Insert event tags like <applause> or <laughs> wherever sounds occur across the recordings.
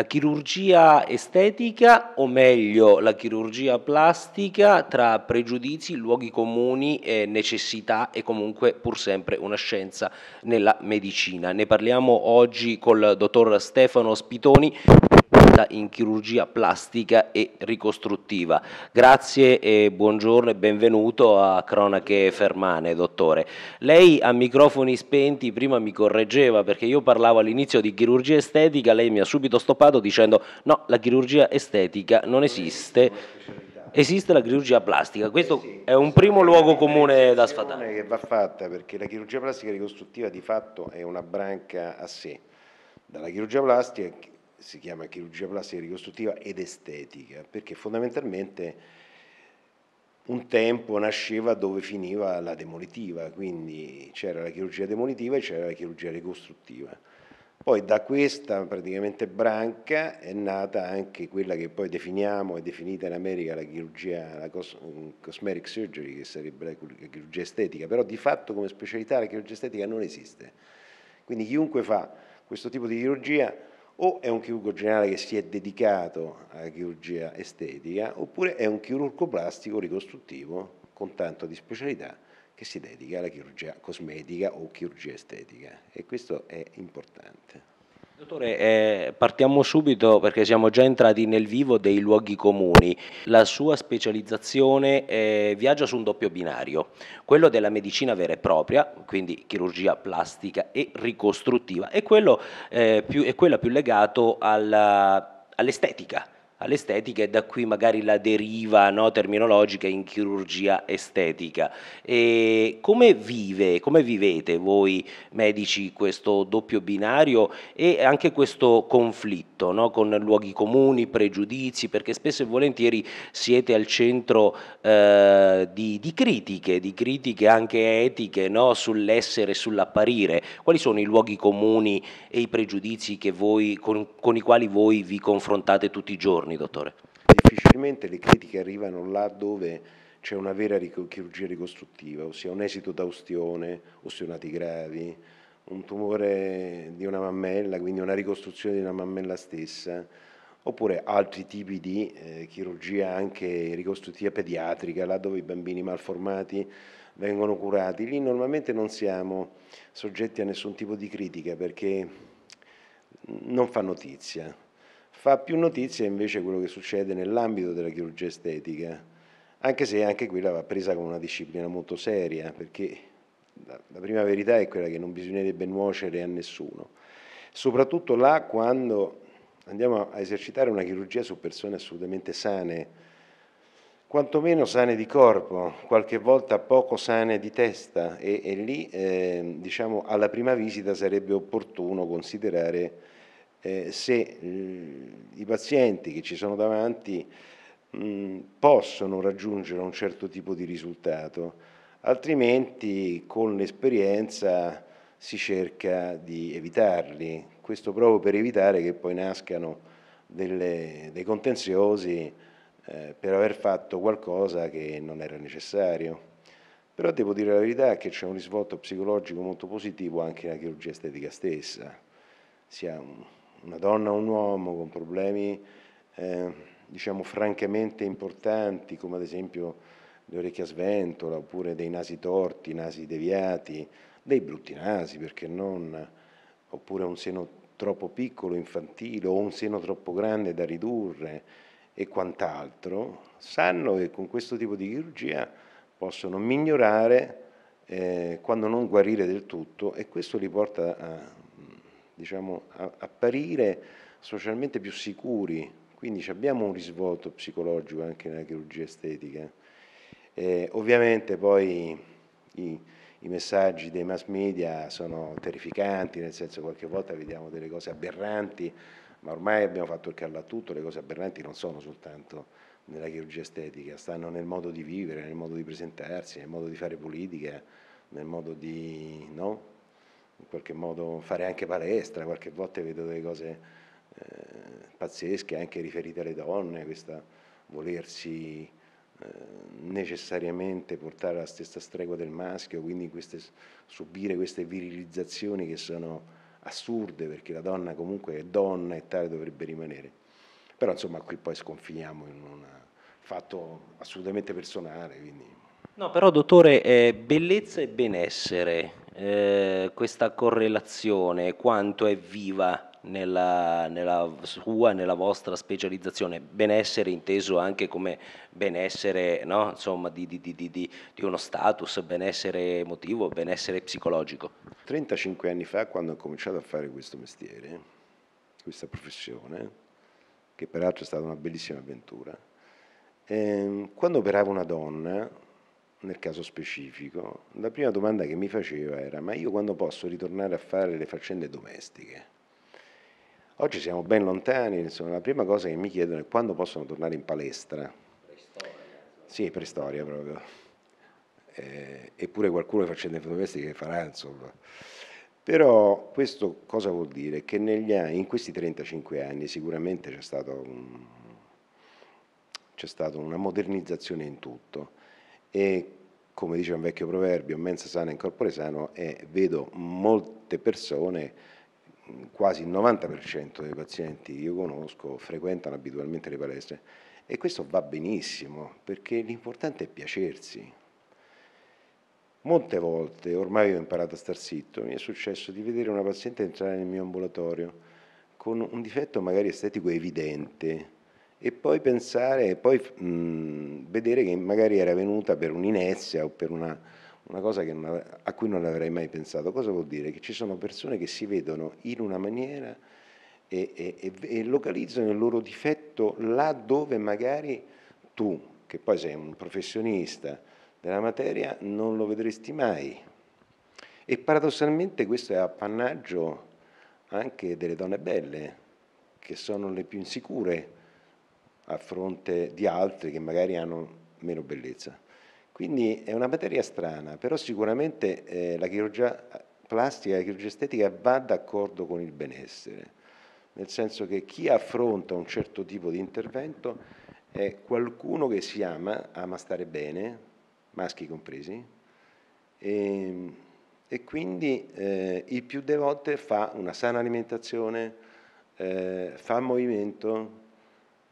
la chirurgia estetica o meglio la chirurgia plastica tra pregiudizi, luoghi comuni, eh, necessità e comunque pur sempre una scienza nella medicina. Ne parliamo oggi col dottor Stefano Spitoni, specializzata in chirurgia plastica e ricostruttiva. Grazie e buongiorno e benvenuto a Cronache Fermane, dottore. Lei a microfoni spenti prima mi correggeva perché io parlavo all'inizio di chirurgia estetica, lei mi ha subito stoppato dicendo no, la chirurgia estetica non esiste esiste la chirurgia plastica, eh questo eh sì, è un primo luogo comune da sfatare. che va fatta perché la chirurgia plastica ricostruttiva di fatto è una branca a sé. Dalla chirurgia plastica si chiama chirurgia plastica ricostruttiva ed estetica, perché fondamentalmente un tempo nasceva dove finiva la demolitiva, quindi c'era la chirurgia demolitiva e c'era la chirurgia ricostruttiva. Poi da questa praticamente branca è nata anche quella che poi definiamo e definita in America la chirurgia, la cos cosmetic surgery, che sarebbe la, chirurgia estetica, però di fatto come specialità la chirurgia estetica non esiste. Quindi chiunque fa questo tipo di chirurgia o è un chirurgo generale che si è dedicato alla chirurgia estetica, oppure è un chirurgo plastico ricostruttivo con tanto di specialità che si dedica alla chirurgia cosmetica o chirurgia estetica e questo è importante. Dottore, eh, partiamo subito perché siamo già entrati nel vivo dei luoghi comuni. La sua specializzazione eh, viaggia su un doppio binario, quello della medicina vera e propria, quindi chirurgia plastica e ricostruttiva, e quello, eh, più, è quella più legato all'estetica all'estetica e da qui magari la deriva no, terminologica in chirurgia estetica. E come, vive, come vivete voi medici questo doppio binario e anche questo conflitto no, con luoghi comuni, pregiudizi, perché spesso e volentieri siete al centro eh, di, di, critiche, di critiche anche etiche no, sull'essere, sull'apparire. Quali sono i luoghi comuni e i pregiudizi voi, con, con i quali voi vi confrontate tutti i giorni? giorni, dottore. Difficilmente le critiche arrivano là dove c'è una vera chirurgia ricostruttiva, ossia un esito da ostione, gravi, un tumore di una mammella, quindi una ricostruzione di una mammella stessa, oppure altri tipi di eh, chirurgia anche ricostruttiva pediatrica, là dove i bambini malformati vengono curati. Lì normalmente non siamo soggetti a nessun tipo di critica perché non fa notizia. Fa più notizia invece quello che succede nell'ambito della chirurgia estetica, anche se anche quella va presa come una disciplina molto seria, perché la prima verità è quella che non bisognerebbe nuocere a nessuno, soprattutto là quando andiamo a esercitare una chirurgia su persone assolutamente sane, quantomeno sane di corpo, qualche volta poco sane di testa e, e lì eh, diciamo alla prima visita sarebbe opportuno considerare eh, se mh, mm, i pazienti che ci sono davanti mh, mm, possono raggiungere un certo tipo di risultato, altrimenti con l'esperienza si cerca di evitarli, questo proprio per evitare che poi nascano delle, dei contenziosi eh, per aver fatto qualcosa che non era necessario. Però devo dire la verità che c'è un risvolto psicologico molto positivo anche nella chirurgia estetica stessa. Siamo una donna o un uomo con problemi eh, diciamo francamente importanti come ad esempio le orecchie a sventola oppure dei nasi torti, nasi deviati, dei brutti nasi perché non, oppure un seno troppo piccolo, infantile o un seno troppo grande da ridurre e quant'altro, sanno che con questo tipo di chirurgia possono migliorare eh, quando non guarire del tutto e questo li porta a diciamo, apparire socialmente più sicuri, quindi abbiamo un risvolto psicologico anche nella chirurgia estetica. Eh, ovviamente poi i, i, messaggi dei mass media sono terrificanti, nel senso qualche volta vediamo delle cose aberranti, ma ormai abbiamo fatto il callo a tutto, le cose aberranti non sono soltanto nella chirurgia estetica, stanno nel modo di vivere, nel modo di presentarsi, nel modo di fare politica, nel modo di, no? in qualche modo fare anche palestra, qualche volta vedo delle cose eh, pazzesche anche riferite alle donne, questa volersi eh, necessariamente portare alla stessa stregua del maschio, quindi queste, subire queste virilizzazioni che sono assurde perché la donna comunque è donna e tale dovrebbe rimanere. Però insomma qui poi sconfiniamo in un fatto assolutamente personale. Quindi. No, però dottore, eh, bellezza e benessere, eh, questa correlazione quanto è viva nella, nella, sua, nella vostra specializzazione, benessere inteso anche come benessere no? Insomma, di, di, di, di, uno status, benessere emotivo, benessere psicologico. 35 anni fa, quando ho cominciato a fare questo mestiere, questa professione, che peraltro è stata una bellissima avventura, ehm, quando operava una donna, nel caso specifico, la prima domanda che mi faceva era ma io quando posso ritornare a fare le faccende domestiche? Oggi siamo ben lontani, insomma, la prima cosa che mi chiedono è quando possono tornare in palestra. Preistoria. Sì, preistoria proprio. Eh, eppure qualcuno le faccende domestiche farà, insomma. Però questo cosa vuol dire? Che negli anni, in questi 35 anni sicuramente c'è stata un, una modernizzazione in tutto e come dice un vecchio proverbio, mensa sana in corpore sano e vedo molte persone, quasi il 90% dei pazienti che io conosco frequentano abitualmente le palestre e questo va benissimo perché l'importante è piacersi. Molte volte, ormai ho imparato a star zitto, mi è successo di vedere una paziente entrare nel mio ambulatorio con un difetto magari estetico evidente, e poi pensare, e poi mh, vedere che magari era venuta per un'inezia o per una, una cosa non, a cui non avrei mai pensato. Cosa vuol dire? Che ci sono persone che si vedono in una maniera e, e, e localizzano il loro difetto là dove magari tu, che poi sei un professionista della materia, non lo vedresti mai. E paradossalmente questo è appannaggio anche delle donne belle, che sono le più insicure a fronte di altri che magari hanno meno bellezza. Quindi è una materia strana, però sicuramente eh, la chirurgia plastica la chirurgia estetica va d'accordo con il benessere, nel senso che chi affronta un certo tipo di intervento è qualcuno che si ama, ama stare bene, maschi compresi, e, ehm, e quindi eh, il più delle volte fa una sana alimentazione, eh, fa movimento,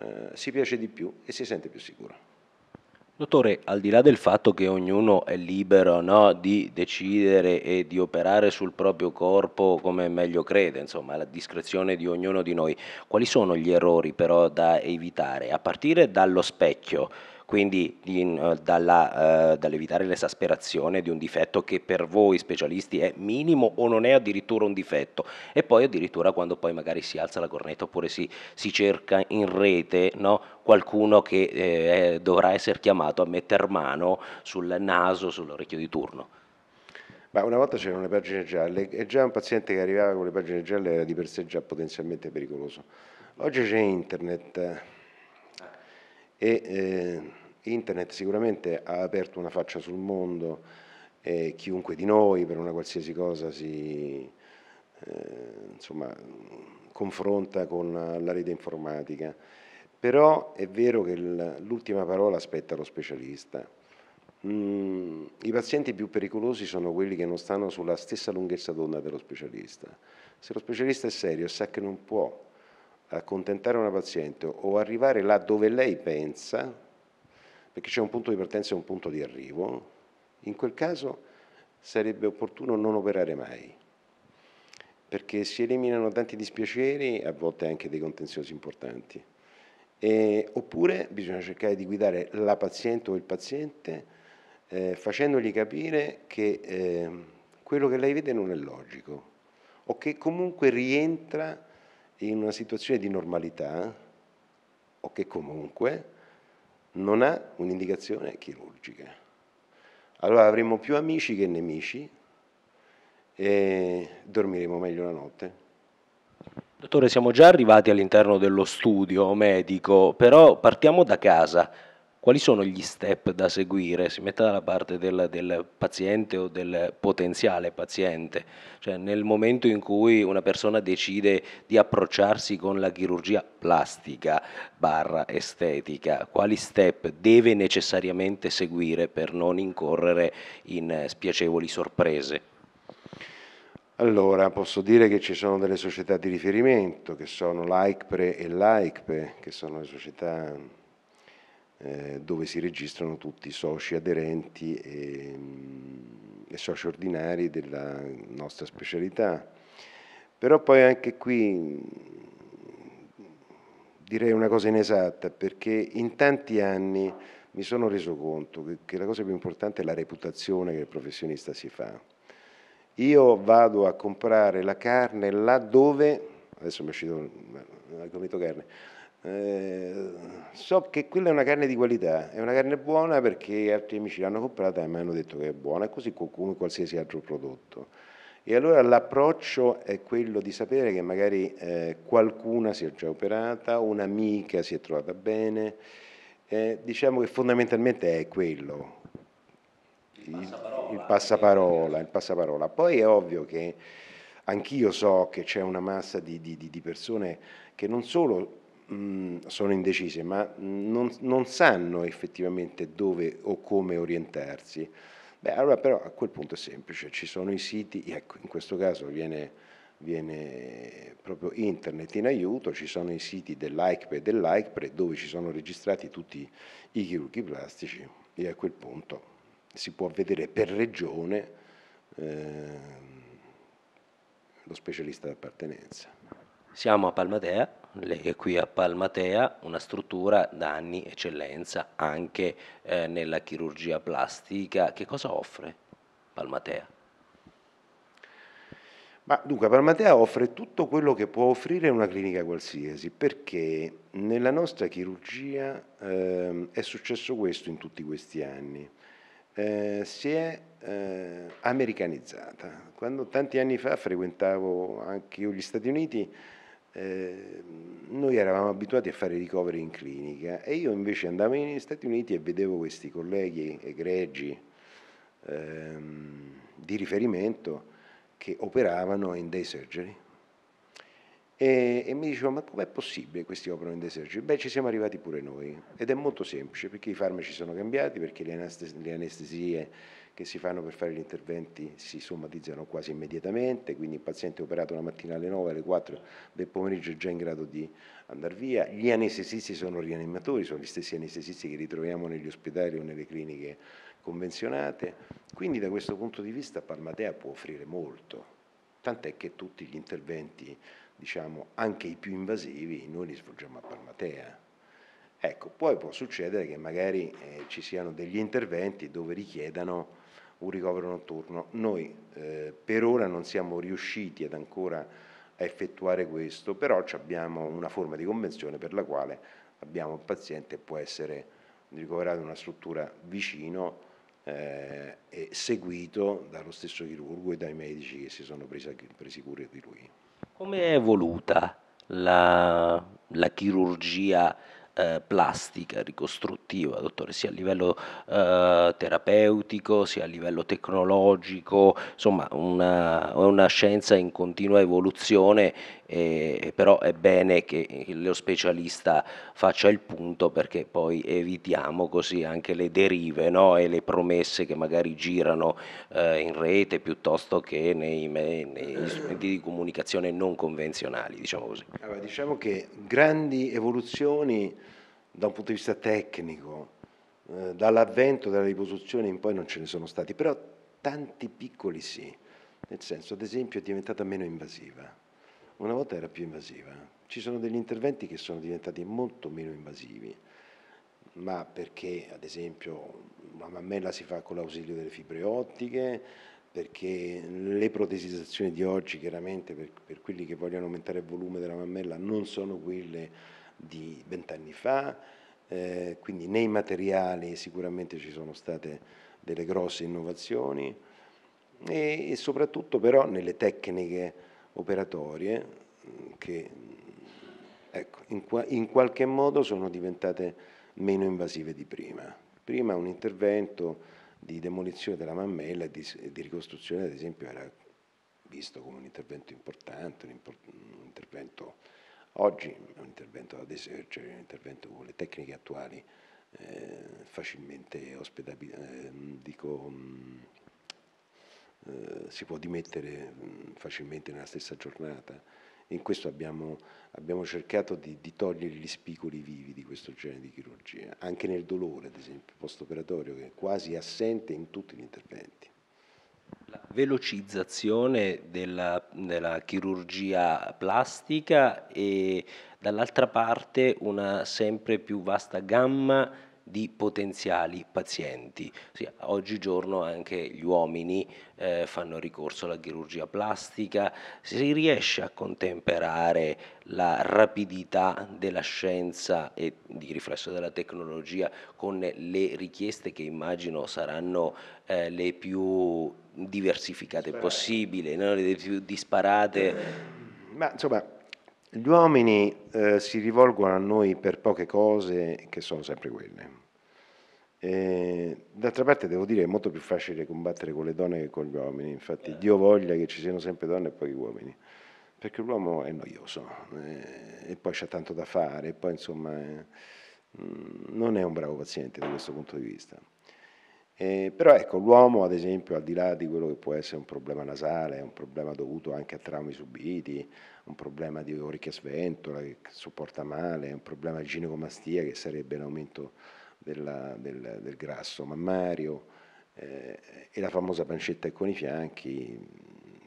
eh, si piace di più e si sente più sicuro. Dottore, al di là del fatto che ognuno è libero no, di decidere e di operare sul proprio corpo come meglio crede, insomma, la discrezione di ognuno di noi, quali sono gli errori però da evitare? A partire dallo specchio, quindi in, eh, dalla, eh, dall'evitare l'esasperazione di un difetto che per voi specialisti è minimo o non è addirittura un difetto e poi addirittura quando poi magari si alza la cornetta oppure si, si cerca in rete no? qualcuno che eh, dovrà essere chiamato a mettere mano sul naso, sull'orecchio di turno. Ma una volta c'erano le pagine gialle e già un paziente che arrivava con le pagine gialle era di per sé già potenzialmente pericoloso. Oggi c'è internet e eh, Internet sicuramente ha aperto una faccia sul mondo e eh, chiunque di noi per una qualsiasi cosa si eh, insomma, confronta con la rete informatica, però è vero che l'ultima parola aspetta lo specialista. Mm, I pazienti più pericolosi sono quelli che non stanno sulla stessa lunghezza d'onda dello specialista. Se lo specialista è serio e sa che non può accontentare una paziente o arrivare là dove lei pensa, perché c'è un punto di partenza e un punto di arrivo, in quel caso sarebbe opportuno non operare mai, perché si eliminano tanti dispiaceri, a volte anche dei contenziosi importanti. E, oppure bisogna cercare di guidare la paziente o il paziente eh, facendogli capire che eh, quello che lei vede non è logico o che comunque rientra in una situazione di normalità o che comunque non ha un'indicazione chirurgica. Allora avremo più amici che nemici e dormiremo meglio la notte. Dottore, siamo già arrivati all'interno dello studio medico, però partiamo da casa quali sono gli step da seguire? Si metta dalla parte del, del, paziente o del potenziale paziente, cioè nel momento in cui una persona decide di approcciarsi con la chirurgia plastica barra estetica, quali step deve necessariamente seguire per non incorrere in eh, spiacevoli sorprese? Allora, posso dire che ci sono delle società di riferimento che sono l'AICPRE e l'AICPE, che sono le società eh, dove si registrano tutti i soci aderenti e, mm, e soci ordinari della nostra specialità. Però poi anche qui mm, direi una cosa inesatta perché in tanti anni mi sono reso conto che, che la cosa più importante è la reputazione che il professionista si fa. Io vado a comprare la carne là dove, adesso mi è uscito l'argomento carne, eh, so che quella è una carne di qualità, è una carne buona perché altri amici l'hanno comprata e mi hanno detto che è buona, così come qualsiasi altro prodotto. E allora l'approccio è quello di sapere che magari eh, qualcuna si è già operata, un'amica si è trovata bene, eh, diciamo che fondamentalmente è quello. Il, passaparola. Il passaparola, il passaparola. Poi è ovvio che anch'io so che c'è una massa di, di, di persone che non solo Mm, sono indecise, ma non, non, sanno effettivamente dove o come orientarsi. Beh, allora però a quel punto è semplice, ci sono i siti, ecco, in questo caso viene, viene proprio internet in aiuto, ci sono i siti dell'ICPE e dell'ICPRE dove ci sono registrati tutti i chirurghi plastici e a quel punto si può vedere per regione eh, lo specialista d'appartenenza. Siamo a Palmatea, lei qui a Palmatea, una struttura da anni eccellenza anche eh, nella chirurgia plastica. Che cosa offre Palmatea? Ma dunque, Palmatea offre tutto quello che può offrire una clinica qualsiasi, perché nella nostra chirurgia eh, è successo questo in tutti questi anni. Eh, si è eh, americanizzata. Quando tanti anni fa frequentavo anche io gli Stati Uniti, Ehm, noi eravamo abituati a fare ricoveri in clinica e io invece andavo negli Stati Uniti e vedevo questi colleghi egregi ehm, di riferimento che operavano in day surgery e, e mi dicevano ma com'è possibile che questi operano in day surgery? Beh ci siamo arrivati pure noi ed è molto semplice perché i farmaci sono cambiati, perché le anestesie che si fanno per fare gli interventi si somatizzano quasi immediatamente, quindi il paziente operato la mattina alle 9, alle 4 del pomeriggio è già in grado di andare via. Gli anestesisti sono rianimatori, sono gli stessi anestesisti che ritroviamo negli ospedali o nelle cliniche convenzionate, quindi da questo punto di vista Palmatea può offrire molto, tant'è che tutti gli interventi, diciamo anche i più invasivi, noi li svolgiamo a Palmatea. Ecco, poi può succedere che magari eh, ci siano degli interventi dove richiedano un ricovero notturno. Noi eh, per ora non siamo riusciti ad ancora a effettuare questo, però abbiamo una forma di convenzione per la quale abbiamo un paziente può essere ricoverato in una struttura vicino eh, e seguito dallo stesso chirurgo e dai medici che si sono presi, presi cura di lui. Come è evoluta la, la chirurgia eh, plastica ricostruttiva, dottore, sia a livello eh, terapeutico, sia a livello tecnologico, insomma è una, una scienza in continua evoluzione, eh, però è bene che lo specialista faccia il punto perché poi evitiamo così anche le derive no? e le promesse che magari girano eh, in rete piuttosto che nei, nei, strumenti di comunicazione non convenzionali, diciamo così. Allora, diciamo che grandi evoluzioni da un punto di vista tecnico, eh, dall'avvento della riposizione in poi non ce ne sono stati, però tanti piccoli sì, nel senso ad esempio è diventata meno invasiva, una volta era più invasiva, ci sono degli interventi che sono diventati molto meno invasivi, ma perché ad esempio la mammella si fa con l'ausilio delle fibre ottiche, perché le protesizzazioni di oggi chiaramente per, per quelli che vogliono aumentare il volume della mammella non sono quelle di vent'anni fa, eh, quindi nei materiali sicuramente ci sono state delle grosse innovazioni e, e soprattutto però nelle tecniche operatorie mm, che mm, ecco, in, qua, in qualche modo sono diventate meno invasive di prima. Prima un intervento di demolizione della mammella e di, di, ricostruzione, ad esempio, era visto come un intervento importante, un, import, un intervento Oggi un intervento da research, cioè, un intervento con le tecniche attuali eh, facilmente ospedabile, eh, dico, mh, mm, eh, si può dimettere mh, mm, facilmente nella stessa giornata. In questo abbiamo, abbiamo cercato di, di, togliere gli spicoli vivi di questo genere di chirurgia, anche nel dolore, ad esempio, post-operatorio, che è quasi assente in tutti gli interventi velocizzazione della, della chirurgia plastica e dall'altra parte una sempre più vasta gamma di potenziali pazienti. Sì, oggigiorno anche gli uomini eh, fanno ricorso alla chirurgia plastica, si riesce a contemperare la rapidità della scienza e di riflesso della tecnologia con le richieste che immagino saranno eh, le più diversificate Sperate. possibile, no? le più disparate. Ma insomma gli uomini eh, si rivolgono a noi per poche cose che sono sempre quelle. d'altra parte devo dire che è molto più facile combattere con le donne che con gli uomini, infatti eh. Dio voglia che ci siano sempre donne e pochi uomini, perché l'uomo è noioso eh, e poi c'ha tanto da fare, e poi insomma eh, non è un bravo paziente da questo punto di vista. Eh, però ecco, l'uomo ad esempio, al di là di quello che può essere un problema nasale, un problema dovuto anche a traumi subiti, un problema di orecchia sventola che sopporta male, un problema di ginecomastia che sarebbe l'aumento della, del, del, grasso mammario eh, e la famosa pancetta con i fianchi,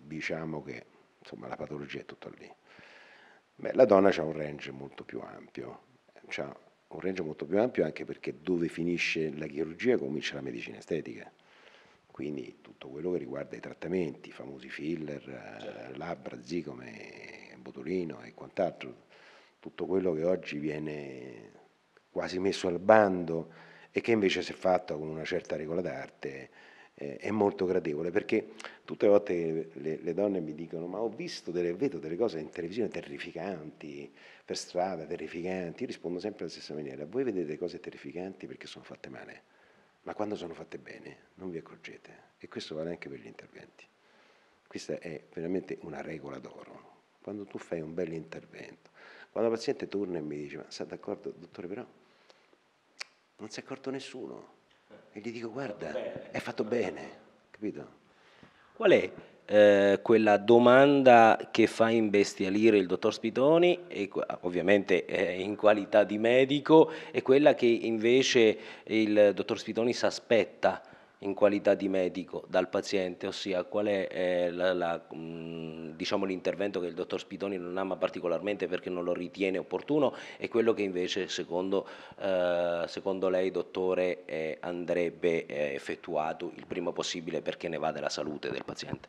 diciamo che insomma, la patologia è tutta lì. Beh, la donna ha un range molto più ampio, ha un range molto più ampio anche perché dove finisce la chirurgia comincia la medicina estetica quindi tutto quello che riguarda i trattamenti, i famosi filler, eh, certo. labbra, zicome, Botulino e quant'altro, tutto quello che oggi viene quasi messo al bando e che invece si è fatto con una certa regola d'arte eh, è molto gradevole, perché tutte le volte le, le donne mi dicono ma ho visto delle, vedo delle cose in televisione terrificanti, per strada terrificanti, io rispondo sempre alla stessa maniera, voi vedete cose terrificanti perché sono fatte male, ma quando sono fatte bene non vi accorgete e questo vale anche per gli interventi. Questa è veramente una regola d'oro quando tu fai un bel intervento, quando il paziente torna e mi dice, ma sei d'accordo dottore però, non si è accorto nessuno. E gli dico, guarda, fatto è fatto bene, capito? Qual è eh, quella domanda che fa imbestialire il dottor Spitoni, e, ovviamente eh, in qualità di medico, e quella che invece il dottor Spitoni si aspetta in qualità di medico dal paziente, ossia qual è eh, mm, diciamo l'intervento diciamo, che il dottor Spitoni non ama particolarmente perché non lo ritiene opportuno e quello che invece secondo, eh, secondo lei, dottore, eh, andrebbe eh, effettuato il prima possibile perché ne va della salute del paziente.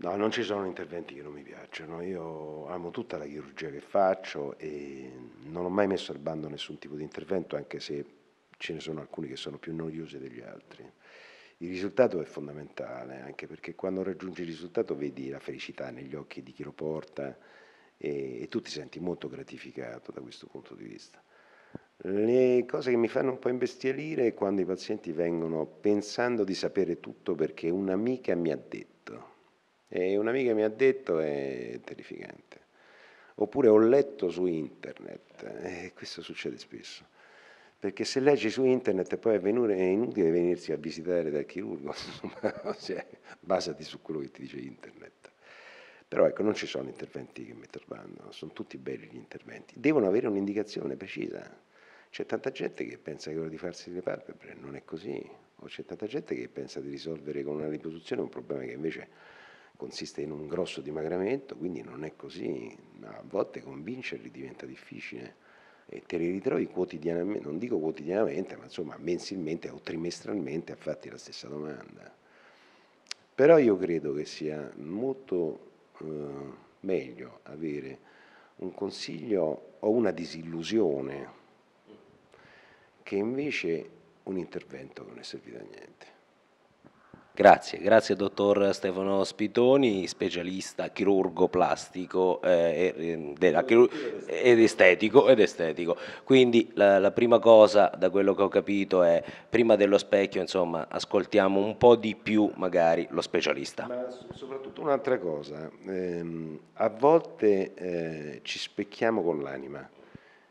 No, non ci sono interventi che non mi piacciono, io amo tutta la chirurgia che faccio e non ho mai messo al bando nessun tipo di intervento anche se ce ne sono alcuni che sono più noiosi degli altri. Il risultato è fondamentale, anche perché quando raggiungi il risultato vedi la felicità negli occhi di chi lo porta e, e tu ti senti molto gratificato da questo punto di vista. Le cose che mi fanno un po' imbestialire è quando i pazienti vengono pensando di sapere tutto perché un'amica mi ha detto. E un'amica mi ha detto è terrificante. Oppure ho letto su internet, e questo succede spesso perché se leggi su internet poi è, venuto, è inutile venirsi a visitare dal chirurgo, <laughs> cioè, basati su quello che ti dice internet. Però ecco, non ci sono interventi che mi turbano, sono tutti belli gli interventi. Devono avere un'indicazione precisa. C'è tanta gente che pensa che ora di farsi le palpebre, non è così. O c'è tanta gente che pensa di risolvere con una liposuzione un problema che invece consiste in un grosso dimagramento, quindi non è così. A volte convincerli diventa difficile e te li ritrovi quotidianamente, non dico quotidianamente, ma insomma mensilmente o trimestralmente a farti la stessa domanda. Però io credo che sia molto eh, meglio avere un consiglio o una disillusione che invece un intervento che non è servito a niente. Grazie, grazie dottor Stefano Spitoni, specialista chirurgo plastico eh, e, ehm, della, ed, estetico, ed estetico. Quindi la, la, prima cosa da quello che ho capito è prima dello specchio, insomma, ascoltiamo un po' di più magari lo specialista. Ma soprattutto un'altra cosa, ehm, a volte eh, ci specchiamo con l'anima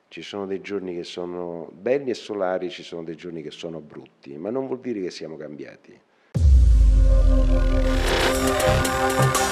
ci sono dei giorni che sono belli e solari, ci sono dei giorni che sono brutti, ma non vuol dire che siamo cambiati. Música